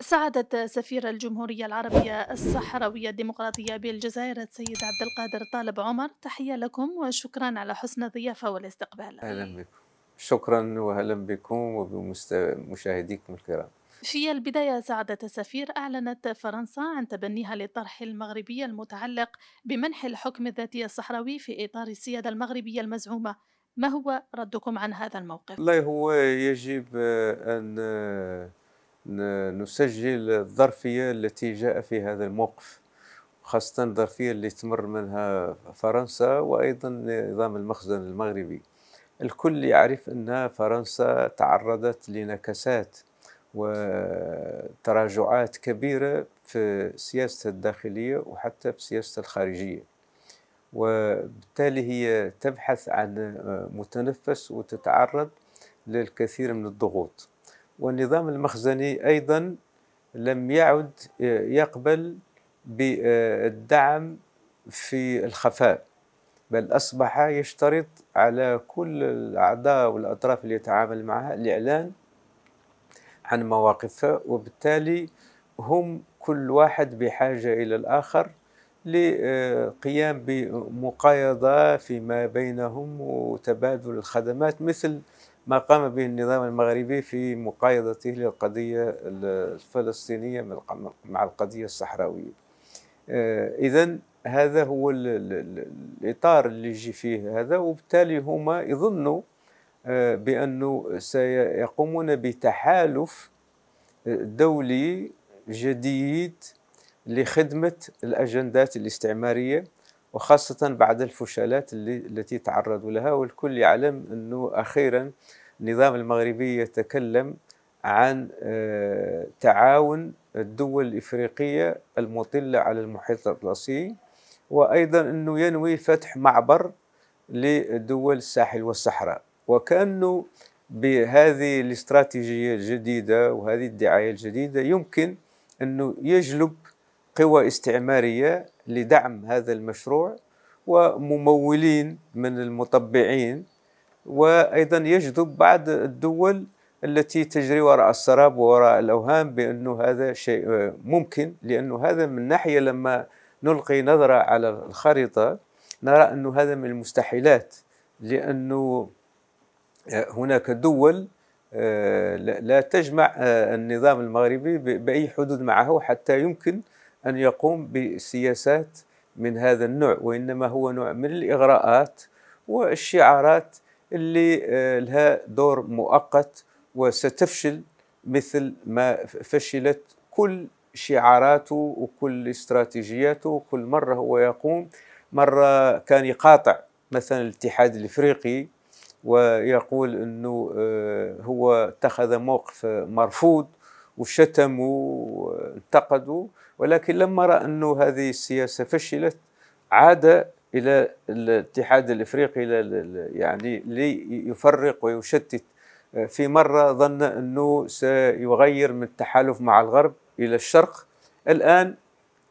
سعدت سفير الجمهورية العربية الصحراوية الديمقراطية بالجزائر السيد عبد القادر طالب عمر تحية لكم وشكرا على حسن الضيافة والاستقبال أهلا بكم شكرا وأهلا بكم وبمشاهديكم الكرام في البداية سعادة السفير أعلنت فرنسا عن تبنيها للطرح المغربي المتعلق بمنح الحكم الذاتي الصحراوي في إطار السيادة المغربية المزعومة ما هو ردكم عن هذا الموقف؟ لا هو يجب أن نسجل الظرفية التي جاء في هذا الموقف خاصة الظرفية اللي تمر منها فرنسا وأيضا نظام المخزن المغربي الكل يعرف أن فرنسا تعرضت لنكسات وتراجعات كبيرة في سياستها الداخلية وحتى في سياستها الخارجية وبالتالي هي تبحث عن متنفس وتتعرض للكثير من الضغوط والنظام المخزني أيضا لم يعد آه، يقبل بالدعم في الخفاء بل أصبح يشترط على كل الأعضاء والأطراف اللي يتعامل معها الإعلان عن مواقفها وبالتالي هم كل واحد بحاجة إلى الآخر للقيام بمقايضة فيما بينهم وتبادل الخدمات مثل ما قام به النظام المغربي في مقايضته للقضية الفلسطينية مع القضية الصحراوية آه، إذا هذا هو الإطار اللي يجي فيه هذا وبالتالي هما يظنوا آه، بأنه سيقومون بتحالف آه، دولي جديد لخدمة الأجندات الاستعمارية وخاصة بعد الفشلات اللي التي تعرضوا لها والكل يعلم أنه أخيرا النظام المغربي يتكلم عن آه، تعاون الدول الإفريقية المطلة على المحيط الأطلسي وأيضا أنه ينوي فتح معبر لدول الساحل والصحراء وكأنه بهذه الاستراتيجية الجديدة وهذه الدعاية الجديدة يمكن أنه يجلب قوى استعمارية لدعم هذا المشروع وممولين من المطبعين وايضا يجذب بعض الدول التي تجري وراء السراب ووراء الاوهام بانه هذا شيء ممكن لانه هذا من ناحيه لما نلقي نظره على الخريطه نرى انه هذا من المستحيلات لانه هناك دول آه، لا تجمع آه، النظام المغربي باي حدود معه حتى يمكن أن يقوم بسياسات من هذا النوع وإنما هو نوع من الإغراءات والشعارات اللي آه، لها دور مؤقت وستفشل مثل ما فشلت كل شعاراته وكل استراتيجياته كل مرة هو يقوم مرة كان يقاطع مثلا الاتحاد الافريقي ويقول انه آه، هو اتخذ موقف مرفوض وشتموا وانتقدوا ولكن لما رأى أنه هذه السياسة فشلت عاد إلى الاتحاد الإفريقي إلى يعني ليفرق ويشتت في مرة ظن أنه سيغير من التحالف مع الغرب إلى الشرق الآن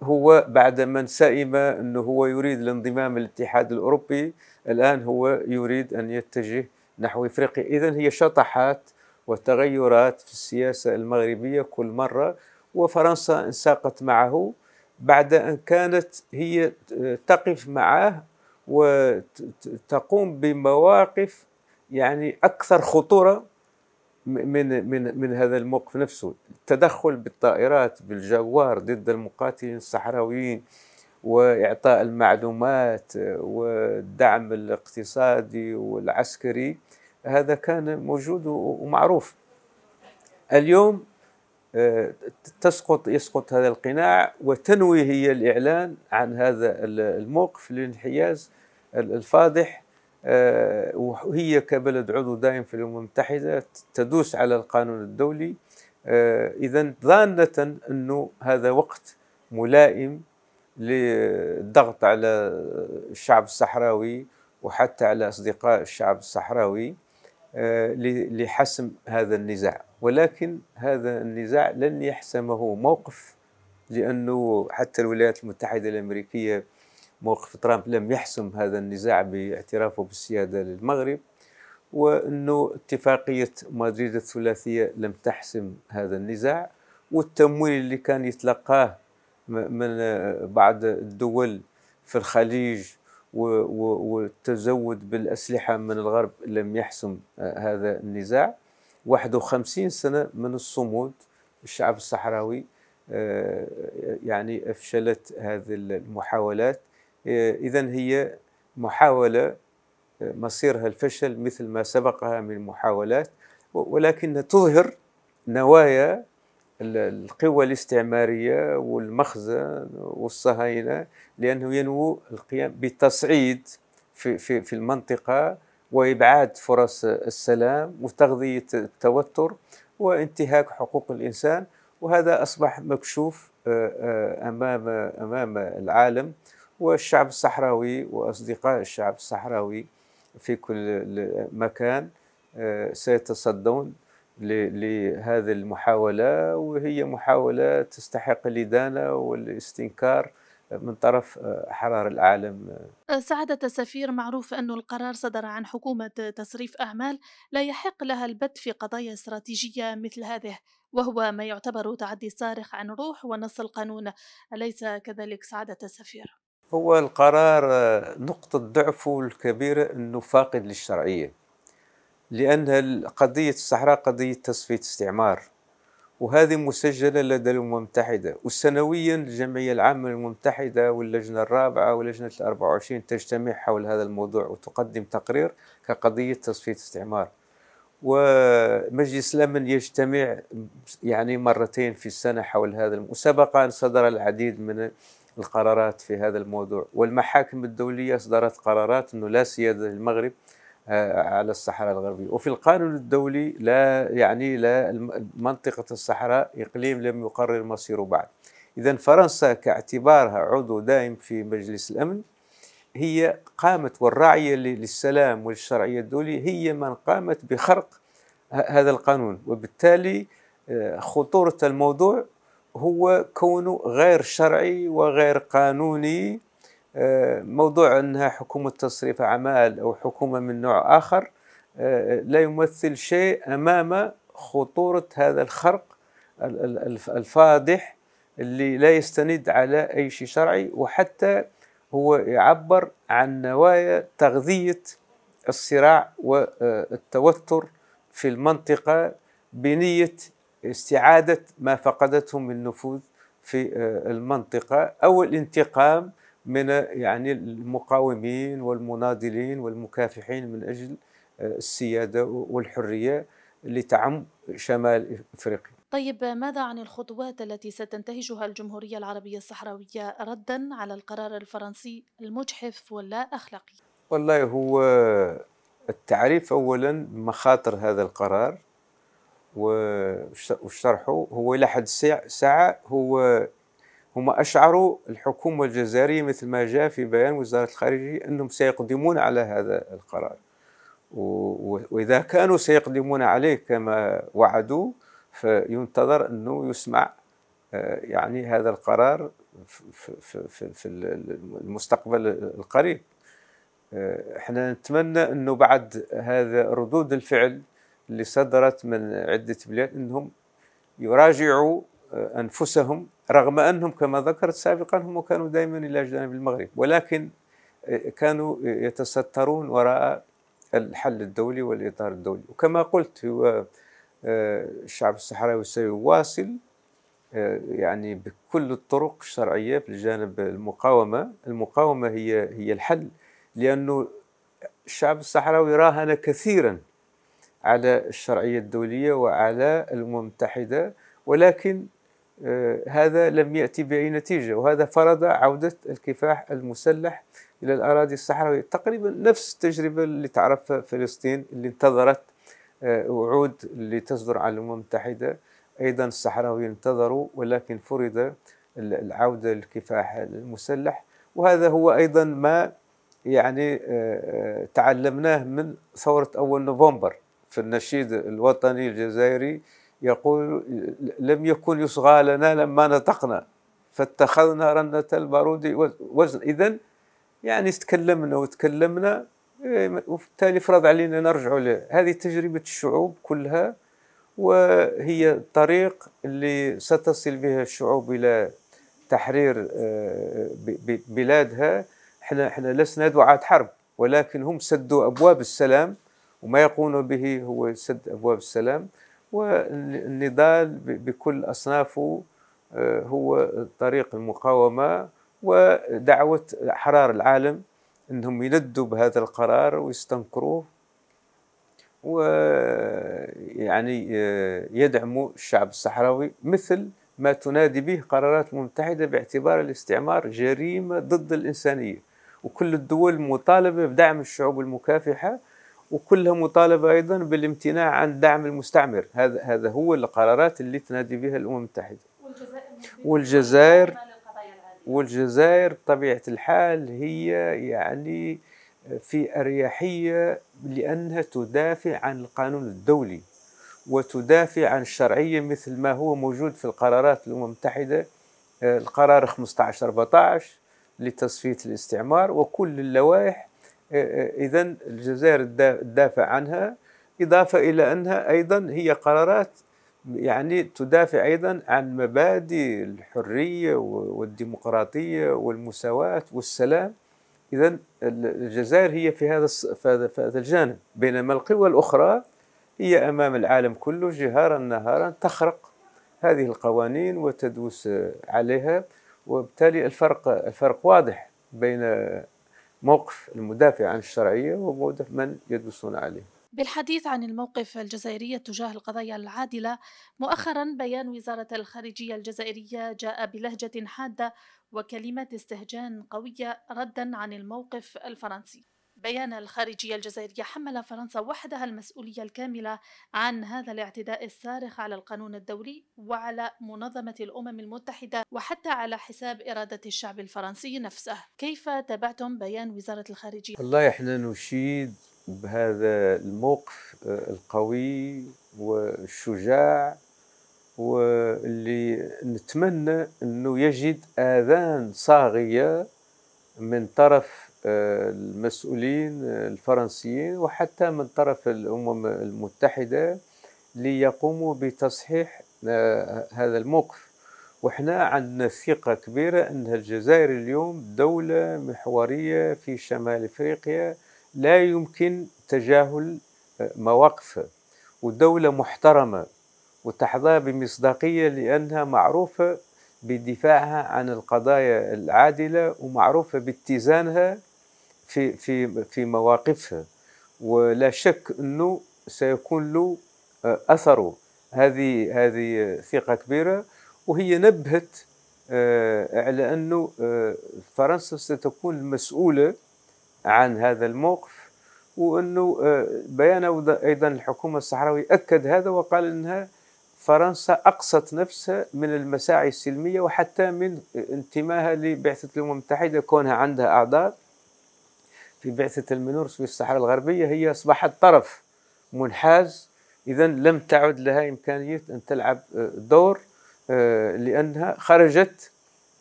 هو بعد من سئم أنه هو يريد الانضمام للاتحاد الأوروبي الآن هو يريد أن يتجه نحو إفريقيا إذا هي شطحات وتغيرات في السياسة المغربية كل مرة وفرنسا انساقت معه بعد أن كانت هي تقف معه وتقوم بمواقف يعني أكثر خطورة من من من هذا الموقف نفسه التدخل بالطائرات بالجوار ضد المقاتلين الصحراويين واعطاء المعلومات والدعم الاقتصادي والعسكري هذا كان موجود ومعروف اليوم تسقط يسقط هذا القناع وتنوي هي الإعلان عن هذا الموقف للانحياز الفاضح آه، وهي كبلد عضو دائم في الأمم المتحدة تدوس على القانون الدولي آه، إذا ظانة أنه هذا وقت ملائم للضغط على الشعب الصحراوي وحتى على أصدقاء الشعب الصحراوي آه، لحسم هذا النزاع ولكن هذا النزاع لن يحسمه موقف لأنه حتى الولايات المتحدة الأمريكية موقف ترامب لم يحسم هذا النزاع باعترافه بالسيادة للمغرب وأنه اتفاقية مدريد الثلاثية لم تحسم هذا النزاع والتمويل اللي كان يتلقاه من بعض الدول في الخليج والتزود بالأسلحة من الغرب لم يحسم هذا النزاع 51 سنة من الصمود الشعب الصحراوي آه، يعني أفشلت هذه المحاولات آه، إذا هي محاولة آه، مصيرها الفشل مثل ما سبقها من محاولات ولكنها تظهر نوايا القوى الاستعمارية والمخزن والصهاينة لأنه ينوو القيام بتصعيد في, في, في المنطقة وإبعاد فرص السلام وتغذية التوتر وانتهاك حقوق الإنسان وهذا أصبح مكشوف آه، آه، أمام أمام العالم والشعب الصحراوي وأصدقاء الشعب الصحراوي في كل مكان آه، سيتصدون لهذه المحاولة وهي محاولة تستحق الإدانة والاستنكار من طرف أحرار آه، العالم آه. سعادة السفير معروف أن القرار صدر عن حكومة تصريف أعمال لا يحق لها البت في قضايا استراتيجية مثل هذه وهو ما يعتبر تعدي صارخ عن روح ونص القانون أليس كذلك سعادة السفير؟ هو القرار آه، نقطة ضعفه الكبيرة أنه فاقد للشرعية لأن قضية الصحراء قضية تصفية استعمار وهذه مسجلة لدى الأمم المتحدة وسنويا الجمعية العامة المتحدة واللجنة الرابعة ولجنة الأربعة وعشرين تجتمع حول هذا الموضوع وتقدم تقرير كقضية تصفية استعمار ومجلس الأمن يجتمع يعني مرتين في السنة حول هذا أن صدر العديد من القرارات في هذا الموضوع والمحاكم الدولية أصدرت قرارات أنه لا سيادة للمغرب آه، على الصحراء الغربية وفي القانون الدولي لا يعني لا منطقة الصحراء إقليم لم يقرر مصيره بعد إذا فرنسا كاعتبارها عضو دائم في مجلس الأمن هي قامت والراعية للسلام والشرعية الدولية هي من قامت بخرق هذا القانون وبالتالي آه، خطورة الموضوع هو كونه غير شرعي وغير قانوني آه، موضوع أنها حكومة تصريف أعمال أو حكومة من نوع آخر آه، لا يمثل شيء أمام خطورة هذا الخرق الفاضح اللي لا يستند على أي شيء شرعي وحتى هو يعبر عن نوايا تغذية الصراع والتوتر في المنطقة بنية استعادة ما فقدته من نفوذ في آه، المنطقة أو الانتقام من يعني المقاومين والمناضلين والمكافحين من اجل آه، السياده والحريه لتعم شمال افريقيا. طيب ماذا عن الخطوات التي ستنتهجها الجمهوريه العربيه الصحراويه ردا على القرار الفرنسي المجحف واللا اخلاقي؟ والله هو التعريف اولا مخاطر هذا القرار وشرحه هو الى حد الساعه هو هم أشعروا الحكومة الجزائرية مثل ما جاء في بيان وزارة الخارجية أنهم سيقدمون على هذا القرار وإذا كانوا سيقدمون عليه كما وعدوا فينتظر أنه يسمع آه، يعني هذا القرار في المستقبل القريب آه، احنا نتمنى انه بعد هذا ردود الفعل اللي صدرت من عده بلاد انهم يراجعوا آه، انفسهم رغم أنهم كما ذكرت سابقا هم كانوا دائما إلى جانب المغرب ولكن آه، كانوا يتسترون وراء الحل الدولي والإطار الدولي وكما قلت هو آه، الشعب الصحراوي سيواصل آه، يعني بكل الطرق الشرعية في الجانب المقاومة المقاومة هي هي الحل لأنه الشعب الصحراوي راهن كثيرا على الشرعية الدولية وعلى الأمم المتحدة ولكن آه، هذا لم يأتي بأي نتيجة وهذا فرض عودة الكفاح المسلح إلى الأراضي الصحراوية تقريبا نفس التجربة اللي تعرفها فلسطين اللي انتظرت آه، وعود اللي تصدر عن الأمم المتحدة أيضا الصحراويين انتظروا ولكن فرض العودة للكفاح المسلح وهذا هو أيضا ما يعني آه، تعلمناه من ثورة أول نوفمبر في النشيد الوطني الجزائري يقول لم يكن يصغى لنا لما نطقنا فاتخذنا رنة البارود وزن إذا يعني تكلمنا وتكلمنا وبالتالي فرض علينا نرجع له هذه تجربة الشعوب كلها وهي الطريق اللي ستصل بها الشعوب إلى تحرير بلادها احنا احنا لسنا دعاة حرب ولكن هم سدوا أبواب السلام وما يقولون به هو سد أبواب السلام والنضال بكل أصنافه آه، هو طريق المقاومة ودعوة أحرار العالم أنهم يلدوا بهذا القرار ويستنكروه ويعني آه، يدعموا الشعب الصحراوي مثل ما تنادي به قرارات المتحدة باعتبار الاستعمار جريمة ضد الإنسانية وكل الدول مطالبة بدعم الشعوب المكافحة وكلها مطالبه ايضا بالامتناع عن دعم المستعمر هذا هذا هو القرارات اللي تنادي بها الامم المتحده والجزائر والجزائر بطبيعه الحال هي يعني في اريحيه لانها تدافع عن القانون الدولي وتدافع عن الشرعيه مثل ما هو موجود في القرارات الامم المتحده آه، القرار 15 14 لتصفيه الاستعمار وكل اللوائح إيه، إيه، إذا الجزائر تدافع عنها إضافة إلى أنها أيضا هي قرارات يعني تدافع أيضا عن مبادئ الحرية والديمقراطية والمساواة والسلام إذا الجزائر هي في هذا في هذا الجانب بينما القوى الأخرى هي أمام العالم كله جهارا نهارا تخرق هذه القوانين وتدوس عليها وبالتالي الفرق الفرق واضح بين موقف المدافع عن الشرعية وموقف من يدرسون عليه بالحديث عن الموقف الجزائري تجاه القضايا العادلة مؤخرا بيان وزارة الخارجية الجزائرية جاء بلهجة حادة وكلمات استهجان قوية ردا عن الموقف الفرنسي بيان الخارجية الجزائرية حمل فرنسا وحدها المسؤولية الكاملة عن هذا الاعتداء الصارخ على القانون الدولي وعلى منظمة الأمم المتحدة وحتى على حساب إرادة الشعب الفرنسي نفسه كيف تابعتم بيان وزارة الخارجية؟ الله احنا نشيد بهذا الموقف آه، القوي والشجاع واللي نتمنى انه يجد اذان صاغيه من طرف المسؤولين الفرنسيين وحتى من طرف الأمم المتحدة ليقوموا بتصحيح آه، هذا الموقف وحنا عندنا ثقة كبيرة أن الجزائر اليوم دولة محورية في شمال إفريقيا لا يمكن تجاهل آه، مواقفها ودولة محترمة وتحظى بمصداقية لأنها معروفة بدفاعها عن القضايا العادلة ومعروفة باتزانها في في في مواقفه ولا شك انه سيكون له آه، اثره هذه هذه ثقه كبيره وهي نبهت آه، على انه آه، فرنسا ستكون المسؤوله عن هذا الموقف وانه بيان ايضا الحكومه الصحراوي اكد هذا وقال انها فرنسا اقصت نفسها من المساعي السلميه وحتى من انتمائها لبعثه الامم المتحده كونها عندها اعضاء في بعثة المنورس في الصحراء الغربية هي أصبحت طرف منحاز إذا لم تعد لها إمكانية أن تلعب آه، دور آه، لأنها خرجت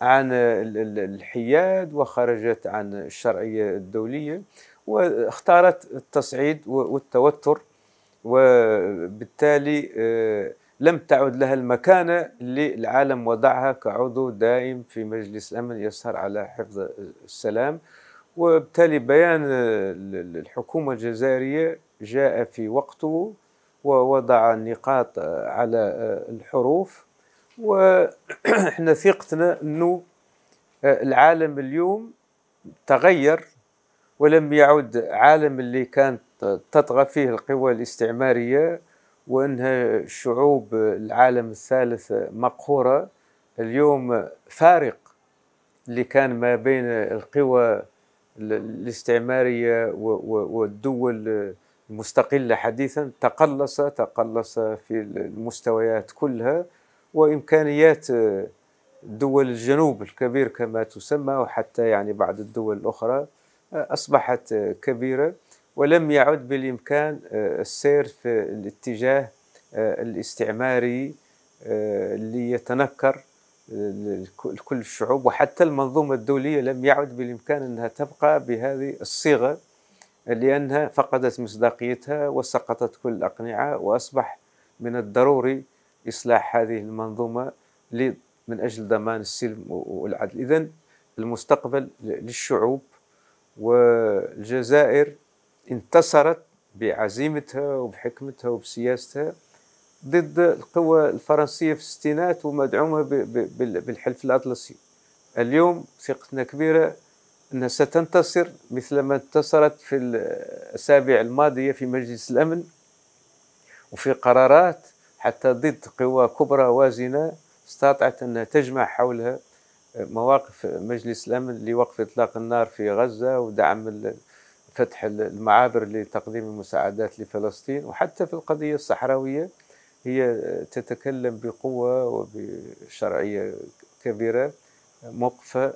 عن الحياد وخرجت عن الشرعية الدولية واختارت التصعيد والتوتر وبالتالي آه، لم تعد لها المكانة اللي العالم وضعها كعضو دائم في مجلس الأمن يسهر على حفظ السلام وبالتالي بيان الحكومة الجزائرية جاء في وقته ووضع النقاط على الحروف وإحنا ثقتنا أنه العالم اليوم تغير ولم يعد عالم اللي كانت تطغى فيه القوى الاستعمارية وأنها شعوب العالم الثالث مقهورة اليوم فارق اللي كان ما بين القوى الاستعمارية والدول المستقلة حديثا تقلص تقلص في المستويات كلها وإمكانيات دول الجنوب الكبير كما تسمى وحتى يعني بعض الدول الأخرى أصبحت كبيرة ولم يعد بالإمكان السير في الاتجاه الاستعماري آه، ليتنكر لكل الشعوب وحتى المنظومة الدولية لم يعد بالإمكان أنها تبقى بهذه الصيغة لأنها فقدت مصداقيتها وسقطت كل الأقنعة وأصبح من الضروري إصلاح هذه المنظومة من أجل ضمان السلم والعدل إذا المستقبل للشعوب والجزائر انتصرت بعزيمتها وبحكمتها وبسياستها ضد القوى الفرنسيه في الستينات ومدعومه بالحلف الاطلسي اليوم ثقتنا كبيره انها ستنتصر مثلما انتصرت في الاسابيع الماضيه في مجلس الامن وفي قرارات حتى ضد قوى كبرى وازنه استطاعت انها تجمع حولها مواقف مجلس الامن لوقف اطلاق النار في غزه ودعم فتح المعابر لتقديم المساعدات لفلسطين وحتى في القضيه الصحراويه هي تتكلم بقوة وبشرعية كبيرة موقفة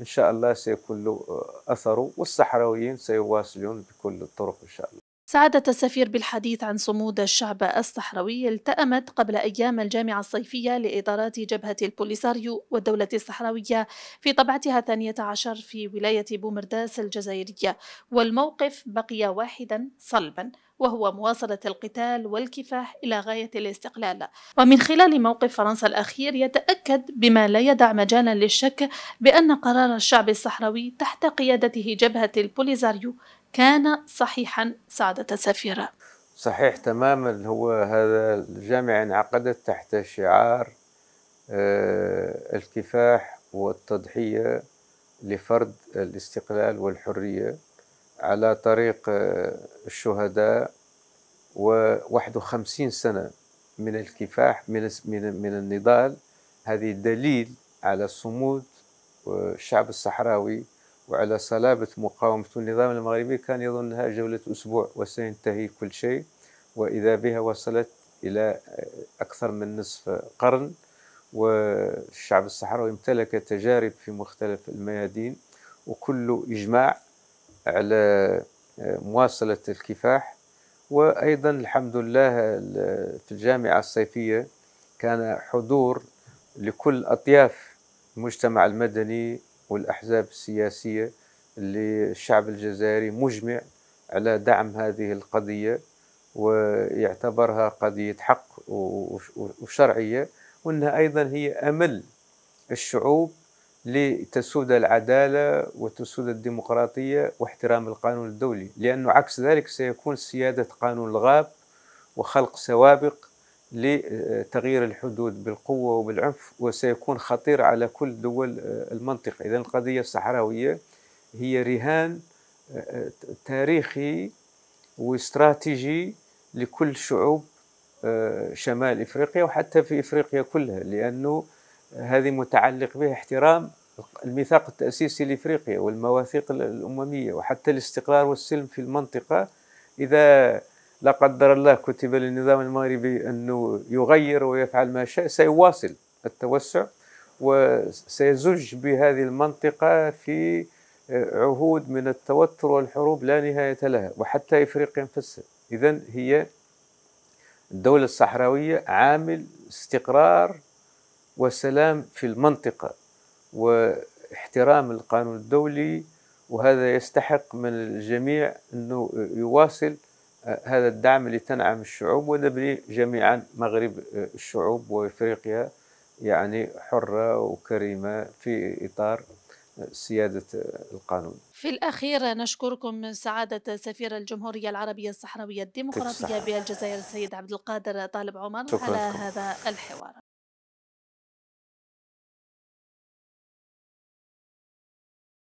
إن شاء الله سيكون له أثره والصحراويين سيواصلون بكل الطرق إن شاء الله سعادة السفير بالحديث عن صمود الشعب الصحراوي التأمت قبل أيام الجامعة الصيفية لإدارات جبهة البوليساريو والدولة الصحراوية في طبعتها الثانية عشر في ولاية بومرداس الجزائرية والموقف بقي واحدا صلبا وهو مواصلة القتال والكفاح إلى غاية الاستقلال ومن خلال موقف فرنسا الأخير يتأكد بما لا يدع مجالا للشك بأن قرار الشعب الصحراوي تحت قيادته جبهة البوليزاريو كان صحيحا سعادة السفيرة صحيح تماما هو هذا الجامع انعقدت تحت شعار آه، الكفاح والتضحية لفرض الاستقلال والحرية على طريق آه، الشهداء و51 سنة من الكفاح من من النضال هذه دليل على صمود آه، الشعب الصحراوي وعلى صلابة مقاومة النظام المغربي كان يظنها جولة أسبوع وسينتهي كل شيء وإذا بها وصلت إلى آه، أكثر من نصف قرن والشعب الصحراوي امتلك تجارب في مختلف الميادين وكل إجماع على آه، مواصلة الكفاح وأيضا الحمد لله في الجامعة الصيفية كان حضور لكل أطياف المجتمع المدني والأحزاب السياسية اللي الشعب الجزائري مجمع على دعم هذه القضية ويعتبرها قضية حق وشرعية وأنها أيضا هي أمل الشعوب لتسود العدالة وتسود الديمقراطية واحترام القانون الدولي لأنه عكس ذلك سيكون سيادة قانون الغاب وخلق سوابق لتغيير الحدود بالقوة وبالعنف وسيكون خطير على كل دول المنطقة إذا القضية الصحراوية هي رهان تاريخي واستراتيجي لكل شعوب آه، شمال افريقيا وحتى في افريقيا كلها لانه هذه متعلق به احترام الميثاق التأسيسي لإفريقيا والمواثيق الأممية وحتى الاستقرار والسلم في المنطقة إذا لا قدر الله كتب للنظام المغربي أنه يغير ويفعل ما شاء سيواصل التوسع وسيزج بهذه المنطقة في آه، عهود من التوتر والحروب لا نهاية لها وحتى إفريقيا نفسها إذا هي الدولة الصحراوية عامل استقرار وسلام في المنطقة واحترام القانون الدولي وهذا يستحق من الجميع أنه يواصل آه، هذا الدعم اللي تنعم الشعوب ونبني جميعا مغرب آه، الشعوب وافريقيا يعني حره وكريمه في اطار آه، سياده القانون. في الاخير نشكركم سعاده سفير الجمهوريه العربيه الصحراويه الديمقراطيه بالجزائر السيد عبد القادر طالب عمر على هذا الحوار.